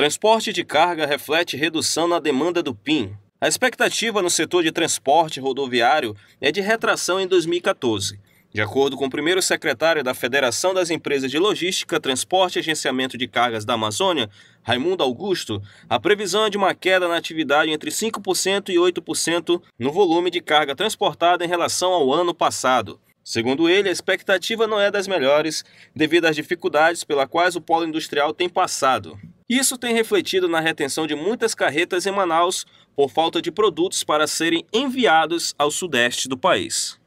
Transporte de carga reflete redução na demanda do PIN. A expectativa no setor de transporte rodoviário é de retração em 2014. De acordo com o primeiro secretário da Federação das Empresas de Logística, Transporte e Agenciamento de Cargas da Amazônia, Raimundo Augusto, a previsão é de uma queda na atividade entre 5% e 8% no volume de carga transportada em relação ao ano passado. Segundo ele, a expectativa não é das melhores, devido às dificuldades pela quais o polo industrial tem passado. Isso tem refletido na retenção de muitas carretas em Manaus por falta de produtos para serem enviados ao sudeste do país.